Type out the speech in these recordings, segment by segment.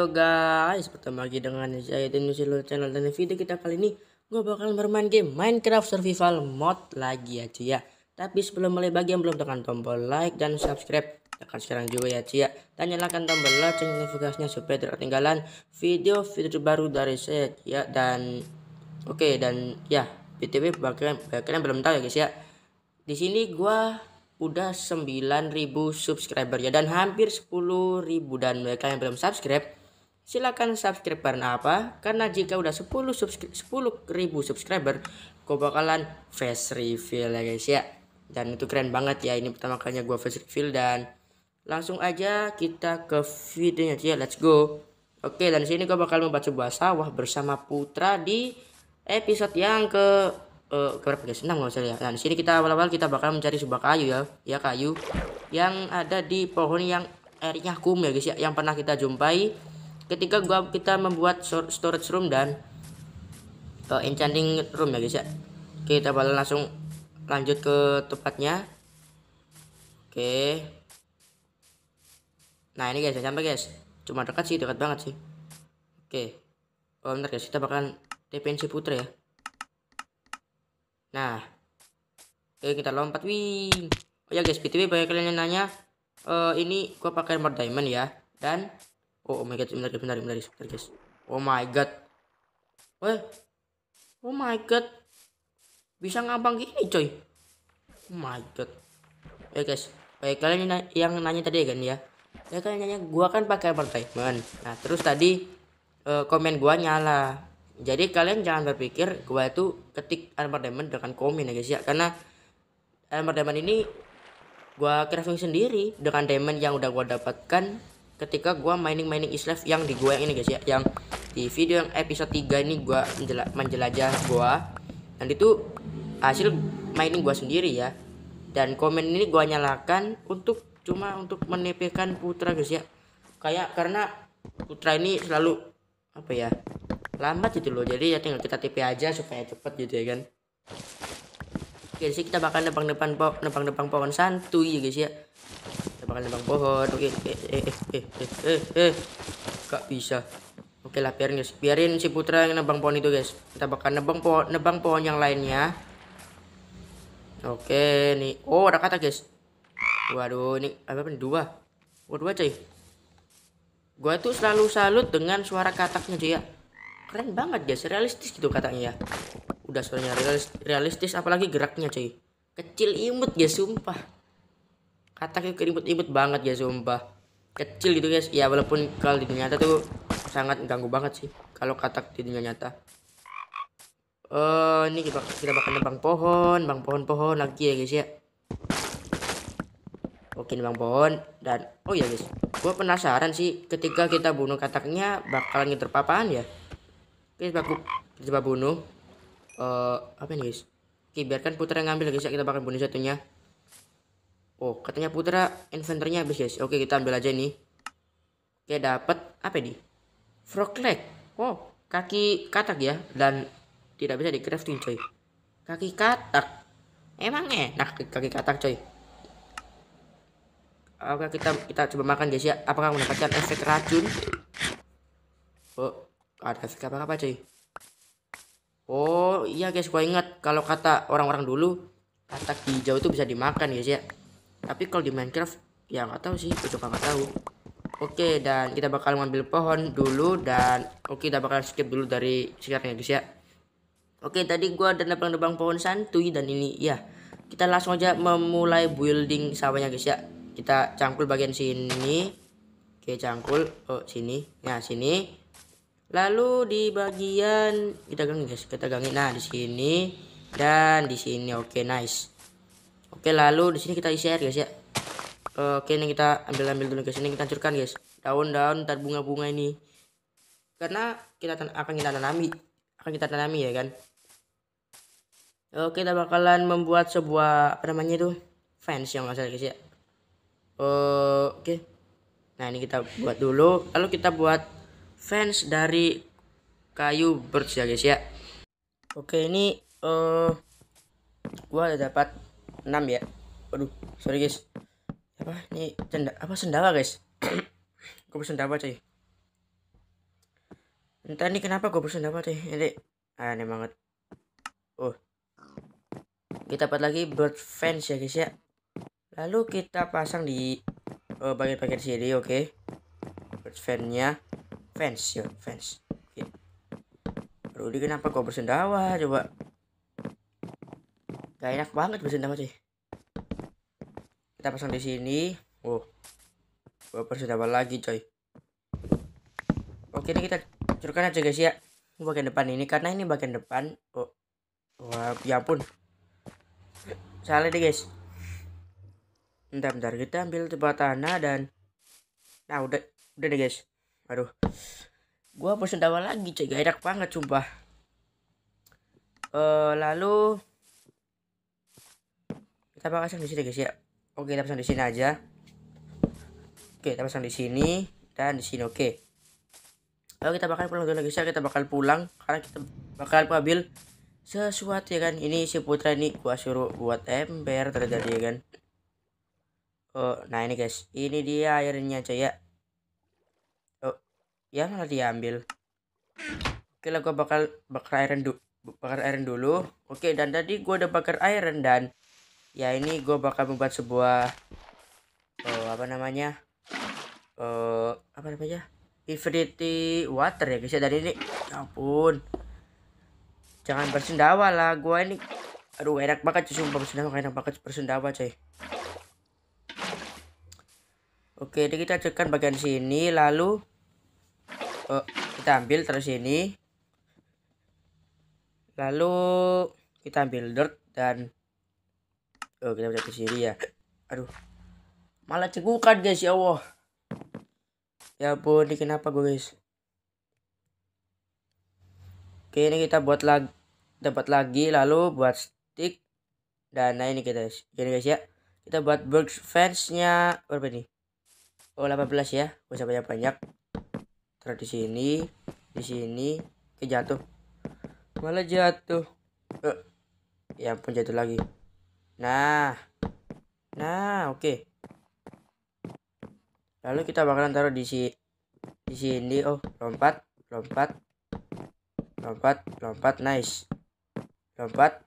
Yo guys, pertama lagi dengan saya di New Channel dan video kita kali ini gue bakal bermain game Minecraft Survival Mod lagi ya cuy ya. Tapi sebelum mulai bagi yang belum tekan tombol like dan subscribe tekan sekarang juga ya cuy ya. Dan nyalakan tombol lonceng notifikasinya supaya tidak ketinggalan video-video baru dari saya ya dan oke okay, dan ya btw Bagaimana yang belum tahu ya guys ya. Di sini gue udah 9000 subscriber ya dan hampir 10.000 dan mereka yang belum subscribe Silahkan subscribe karena apa? Karena jika udah 10 subscribe 10 ribu subscriber, gue bakalan face reveal ya guys ya. Dan itu keren banget ya. Ini pertama kalinya gue face reveal dan langsung aja kita ke videonya ya. Let's go. Oke, dan sini gue bakal membaca sebuah sawah bersama Putra di episode yang ke uh, berapa guys? 6 nggak usah ya. Nah, di sini kita awal-awal kita bakal mencari sebuah kayu ya, ya kayu yang ada di pohon yang airnya kum ya guys ya, yang pernah kita jumpai ketika gua kita membuat storage room dan uh, enchanting room ya guys ya kita balik langsung lanjut ke tempatnya oke nah ini guys sampai guys cuma dekat sih dekat banget sih oke oh bentar guys kita bakalan TPN si putra ya nah oke kita lompat wih oh ya guys btw banyak kalian yang nanya uh, ini gua pakai more diamond ya dan Oh, oh, my god, bentar, bentar, bentar, bentar guys. Oh my god. Wah. Oh my god. Bisa ngambang gini, coy. Oh my god. Oke, guys. Baik, kalian yang nanya tadi kan ya. Ya kalian nanya gua kan pakai advertisement. Nah, terus tadi eh, komen gua nyala. Jadi kalian jangan berpikir gua itu ketik advertisement dengan komen ya guys ya. Karena advertisement ini gua crafting sendiri dengan diamond yang udah gua dapatkan ketika gua mining-mining islef yang di gua yang ini guys ya yang di video yang episode 3 ini gua menjela menjelajah gua dan itu hasil mining gua sendiri ya dan komen ini gua nyalakan untuk cuma untuk menepikan putra guys ya kayak karena putra ini selalu apa ya lambat gitu loh jadi ya tinggal kita TP aja supaya cepet gitu ya kan oke sih ya, kita bakal nebang depan nebang depan pohon santuy ya guys ya bakal nembang pohon oke eh eh eh eh eh eh, eh. gak bisa oke lah biarin guys biarin si putra yang nebang pohon itu guys kita bakal nebang pohon nebang pohon yang lainnya oke nih oh ada kata guys waduh ini apa pun dua waduh oh, dua cuy gua tuh selalu salut dengan suara kataknya cuy ya. keren banget guys realistis gitu katanya ya udah suaranya realistis apalagi geraknya cuy kecil imut guys sumpah kataknya keribut-ribut banget ya sumpah kecil gitu guys ya walaupun kalau di dunia nyata tuh sangat ganggu banget sih kalau katak di dunia nyata Oh, ini kita, kita bakal nebang pohon bang pohon-pohon lagi ya guys ya oke nebang pohon dan oh ya guys gua penasaran sih ketika kita bunuh kataknya bakalan ngiter papaan ya guys baku coba bunuh eh uh, apa ini guys oke biarkan putra yang ngambil guys ya kita bakal bunuh satunya Oh, katanya Putra inventornya habis, guys. Oke, kita ambil aja ini. Oke, dapat apa ini? Frog leg. Oh, kaki katak ya dan tidak bisa di crafting, coy. Kaki katak. Emang enak kaki katak, coy. Oke, kita kita coba makan, guys ya. Apakah mendapatkan efek racun? Oh, ada efek apa-apa, coy? Oh, iya guys, gua ingat kalau kata orang-orang dulu, katak hijau itu bisa dimakan, guys ya tapi kalau di Minecraft ya nggak tahu sih itu nggak tahu oke dan kita bakal ngambil pohon dulu dan oke kita bakal skip dulu dari sekarang ya guys ya oke tadi gua ada nebang-nebang pohon santuy dan ini ya kita langsung aja memulai building sawahnya guys ya kita cangkul bagian sini oke cangkul oh sini nah sini lalu di bagian kita gangi guys kita gangi nah di sini dan di sini oke nice Oke, lalu di sini kita isi air, guys ya. Oke, ini kita ambil-ambil dulu guys. Ini kita hancurkan, guys. Daun-daun dan bunga-bunga ini. Karena kita akan kita tanami, akan kita tanami ya kan. Oke, kita bakalan membuat sebuah apa namanya itu? fans yang asal guys ya. Oke. Nah, ini kita buat dulu. Lalu kita buat fans dari kayu birch ya guys ya. Oke, ini eh uh, gua udah dapat 6 ya aduh sorry guys apa ini cenda apa sendawa guys gue bersendawa cuy entah ini kenapa gue bersendawa cuy ini aneh banget oh kita dapat lagi bird fence ya guys ya lalu kita pasang di uh, bagian-bagian sini oke okay. bird fence-nya fence ya fence oke okay. Rudy kenapa kau bersendawa coba Gak enak banget sama cuy. Kita pasang di sini. oh Gua bersendama lagi coy. Oke, ini kita curkan aja guys ya. Ini bagian depan ini karena ini bagian depan. Oh. Wah, ya pun Salah deh guys. Bentar, bentar. Kita ambil tempat tanah dan Nah, udah udah deh guys. Aduh. Gua bersendama lagi coy. Gak enak banget sumpah. Uh, lalu kita pasang di sini guys ya oke kita pasang di sini aja oke kita pasang di sini dan di sini oke lalu kita bakal pulang lagi guys ya kita bakal pulang karena kita bakal ambil sesuatu ya kan ini si putra ini gua suruh buat ember terjadi ya kan oh nah ini guys ini dia airnya coy ya oh ya malah diambil oke lah gua bakal bakar airan dulu bakar airan dulu oke dan tadi gua udah bakar airan dan ya ini gue bakal membuat sebuah oh, apa namanya uh, apa namanya infinity water ya guys ya dari ini ya ampun jangan bersendawa lah gue ini aduh enak banget cuy sumpah bersendawa enak banget bersendawa cuy oke ini kita cekkan bagian sini lalu uh, kita ambil terus ini lalu kita ambil dirt dan oh, kita bisa ke sini ya aduh malah cegukan guys ya Allah ya ampun ini kenapa gue guys oke ini kita buat lagi dapat lagi lalu buat stick dan nah ini kita guys jadi guys ya kita buat box fansnya berapa ini? oh 18 ya Bisa banyak-banyak Terus di sini di sini ke jatuh malah jatuh eh, ya ampun jatuh lagi Nah. Nah, oke. Okay. Lalu kita bakalan taruh di si di sini. Oh, lompat, lompat. Lompat, lompat, nice. Lompat.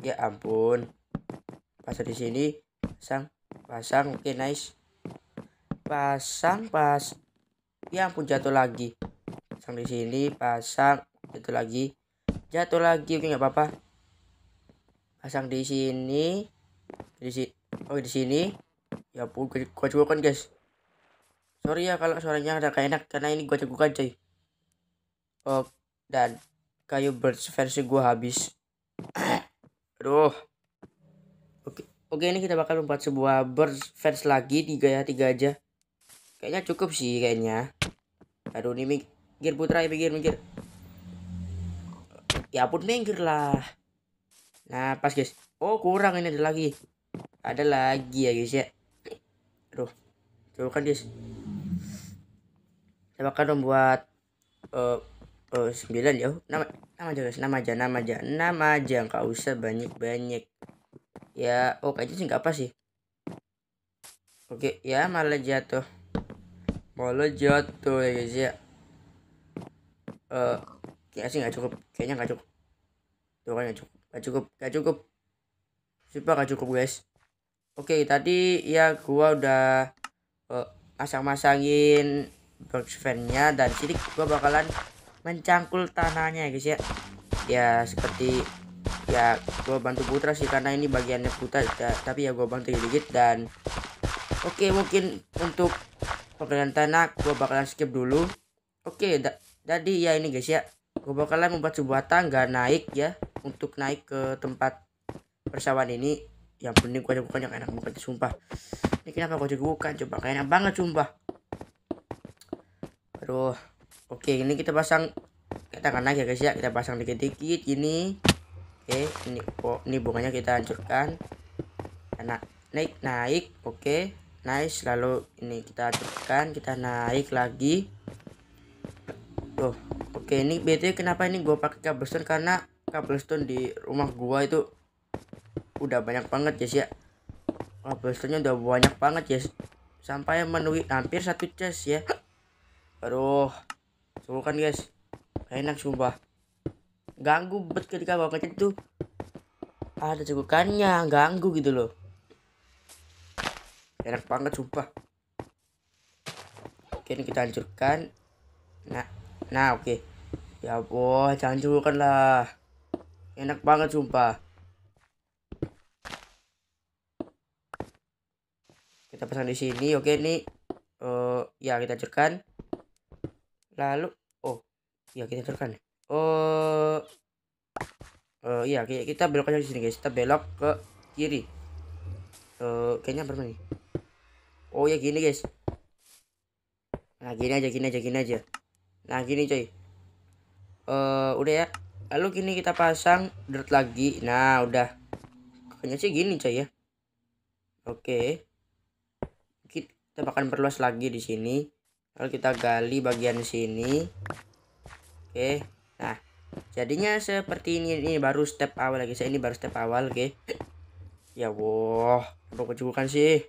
Ya ampun. Pasang di sini, pasang, pasang. Oke, okay, nice. Pasang, pas. Ya ampun jatuh lagi. Pasang di sini, pasang, jatuh lagi. Jatuh lagi, oke okay, nggak apa-apa pasang di sini di sini oh di sini ya pun gua kan guys sorry ya kalau suaranya ada kayak enak karena ini gua cegukan cuy oh dan kayu birds versi gua habis aduh oke oke ini kita bakal membuat sebuah birds versi lagi tiga ya tiga aja kayaknya cukup sih kayaknya aduh ini mikir putra ya mikir mikir ya pun minggir lah Nah, pas guys. Oh, kurang ini ada lagi. Ada lagi ya guys ya. Aduh. Coba kan guys. Saya akan membuat uh, eh, uh, eh, 9 ya. Nama, nama aja guys, nama aja, nama aja, nama aja. Enggak usah banyak-banyak. Ya, oh kayaknya sih enggak apa sih. Oke, ya malah jatuh. Malah jatuh ya guys ya. Eh, uh, kayaknya sih nggak cukup. Kayaknya enggak cukup. Tuh kan nggak cukup gak cukup gak cukup super gak cukup guys oke okay, tadi ya gua udah uh, masang-masangin box fan-nya dan sini gua bakalan mencangkul tanahnya ya, guys ya ya seperti ya gua bantu putra sih karena ini bagiannya putra ya, tapi ya gua bantu sedikit dan oke okay, mungkin untuk pekerjaan tanah gua bakalan skip dulu oke okay, jadi ya ini guys ya gua bakalan membuat sebuah tangga naik ya untuk naik ke tempat persawahan ini yang penting gua jagokan yang enak banget sumpah ini kenapa gua bukan coba kayak enak banget sumpah aduh oke ini kita pasang kita akan naik ya guys ya kita pasang dikit-dikit ini oke ini oh, ini bunganya kita hancurkan enak naik naik oke nice lalu ini kita hancurkan kita naik lagi tuh oke ini btw kenapa ini gua pakai kabel karena cobblestone di rumah gua itu udah banyak banget guys ya cobblestone-nya udah banyak banget ya, sampai menuhi hampir satu chest ya aduh seru kan guys enak sumpah ganggu bet ketika bawa kecil tuh ada cukupannya ganggu gitu loh enak banget sumpah oke ini kita hancurkan nah nah oke ya boh jangan lah Enak banget sumpah. Kita pasang di sini. Oke, ini uh, ya kita cerkan. Lalu oh, ya kita cerkan. Oh. Eh, uh, eh, iya, kita belok aja di sini, guys. Kita belok ke kiri. Uh, kayaknya berapa nih? Oh ya gini, guys. Nah, gini aja, gini aja, gini aja. Nah, gini coy. Uh, udah ya lalu gini kita pasang dirt lagi nah udah kayaknya sih gini coy ya oke kita bahkan perluas lagi di sini lalu kita gali bagian sini oke nah jadinya seperti ini ini baru step awal lagi saya ini baru step awal oke ya wow aku sih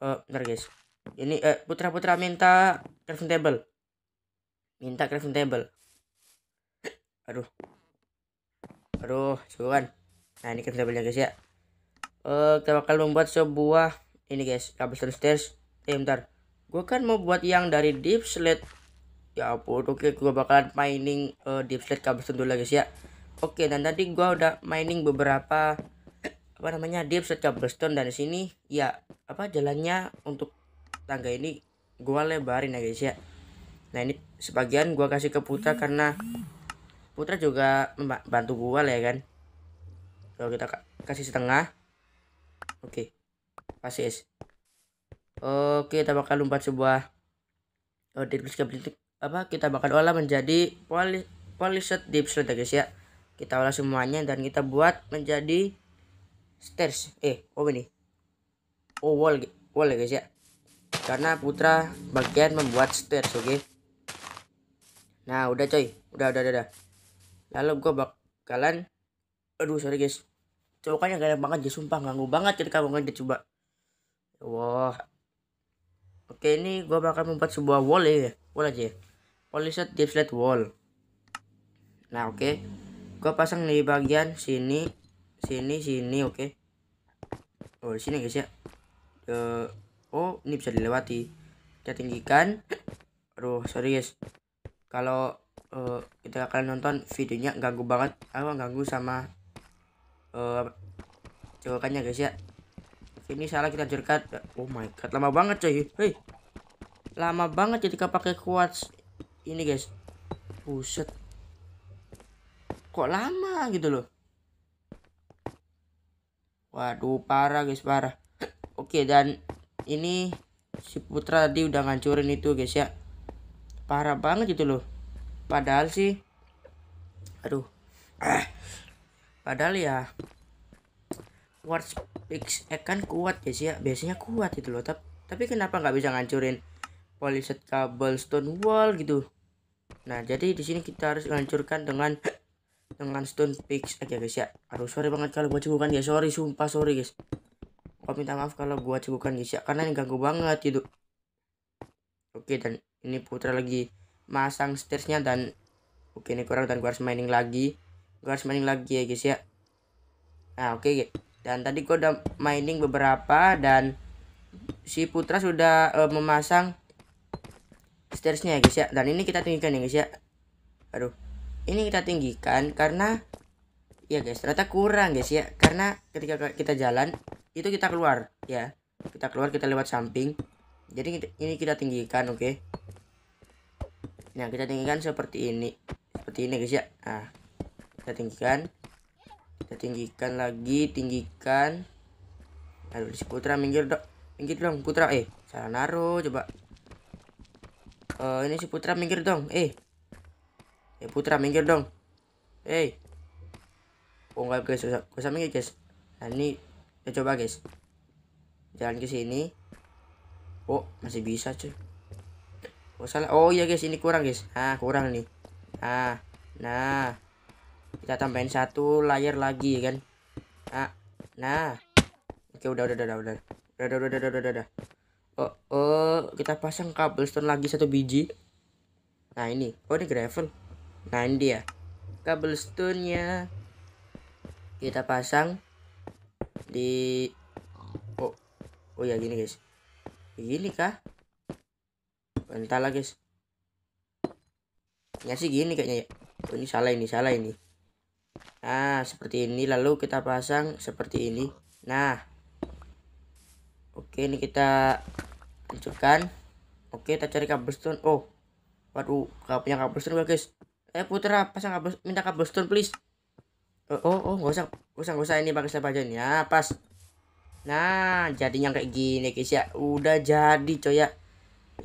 oh bentar guys ini eh, putra putra minta crafting table minta crafting table aduh aduh cuman, nah ini kan kita beli guys ya uh, kita bakal membuat sebuah ini guys cobblestone stairs eh bentar gue kan mau buat yang dari deep slate ya ampun oke gue bakalan mining uh, deep slate cobblestone dulu guys ya oke dan tadi gue udah mining beberapa apa namanya deep slate cobblestone dan sini ya apa jalannya untuk tangga ini gue lebarin ya guys ya nah ini sebagian gue kasih ke putra karena Putra juga membantu gua lah ya kan kalau kita kasih setengah oke okay. pasis oke okay, kita bakal lompat sebuah oh, eh, deep apa kita bakal olah menjadi poli polished deep slate ya, guys ya kita olah semuanya dan kita buat menjadi stairs eh oh ini oh wall wall ya guys ya karena putra bagian membuat stairs oke okay? nah udah coy udah udah udah, udah lalu gue bakalan aduh sorry guys cowoknya gak enak banget ya sumpah ganggu banget ketika gue ngedit coba wah ya oke ini gue bakal membuat sebuah wall ya wall aja ya set deep slate wall nah oke okay. gue pasang di bagian sini sini sini oke okay. oh di sini guys ya uh, oh ini bisa dilewati kita tinggikan aduh sorry guys kalau uh, eh, kita akan nonton videonya ganggu banget aku ganggu sama uh, eh, cowokannya guys ya ini salah kita jerkat oh my god lama banget coy hei lama banget jadi ketika pakai kuat ini guys buset kok lama gitu loh waduh parah guys parah oke dan ini si putra tadi udah ngancurin itu guys ya parah banget gitu loh padahal sih aduh eh, padahal ya Warpix eh, kan kuat ya sih ya biasanya kuat itu loh tapi tapi kenapa nggak bisa ngancurin polished kabel stone wall gitu nah jadi di sini kita harus hancurkan dengan dengan stone picks aja okay, guys ya aduh sorry banget kalau gua cegukan ya sorry sumpah sorry guys gua minta maaf kalau gua cegukan guys ya karena ini ganggu banget gitu oke okay, dan ini putra lagi masang stairsnya dan oke ini kurang dan gue harus mining lagi gue harus mining lagi ya guys ya nah oke okay. dan tadi gue udah mining beberapa dan si putra sudah uh, memasang stairsnya ya guys ya dan ini kita tinggikan ya guys ya aduh ini kita tinggikan karena ya guys ternyata kurang guys ya karena ketika kita jalan itu kita keluar ya kita keluar kita lewat samping jadi ini kita tinggikan oke okay? nah kita tinggikan seperti ini seperti ini guys ya nah kita tinggikan kita tinggikan lagi tinggikan lalu si putra minggir dok minggir dong putra eh salah naruh coba uh, ini si putra minggir dong eh eh putra minggir dong eh oh enggak guys gua sama minggir guys nah ini kita coba guys jalan ke sini oh masih bisa cuy Oh salah. Oh iya guys, ini kurang guys. Ah, kurang nih. Ah. Nah. Kita tambahin satu layer lagi ya kan. Ah. Nah. Oke, udah udah udah udah. Udah udah udah udah udah. udah. Oh, oh, kita pasang cobblestone lagi satu biji. Nah, ini. Oh, ini gravel. Nah, ini dia. Cobblestone-nya kita pasang di oh oh ya gini guys gini kah entahlah guys ya sih gini kayaknya ya oh, ini salah ini salah ini nah seperti ini lalu kita pasang seperti ini nah oke ini kita hancurkan oke kita cari cobblestone oh waduh gak punya cobblestone gue guys eh putra pasang kabel minta cobblestone please oh oh, oh gak usah gak usah gak usah ini pakai siapa aja ini ya ah, pas nah jadinya kayak gini guys ya udah jadi coy ya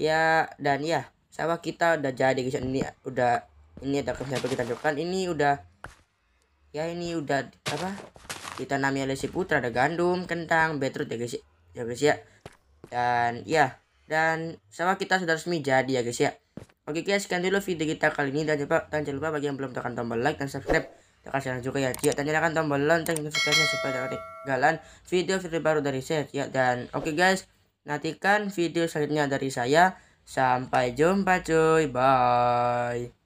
ya dan ya sama kita udah jadi guys ini udah ini ada kerja kita tunjukkan ini udah ya ini udah apa kita oleh si putra ada gandum kentang betrut ya guys ya, ya guys ya dan ya dan sama kita sudah resmi jadi ya guys ya Oke guys, sekian dulu video kita kali ini dan jangan lupa, dan jangan lupa bagi yang belum tekan tombol like dan subscribe tekan sekarang juga ya cia dan nyalakan tombol lonceng notifikasinya supaya tidak ketinggalan video-video baru dari saya ya dan oke okay guys Nantikan video selanjutnya dari saya. Sampai jumpa cuy. Bye.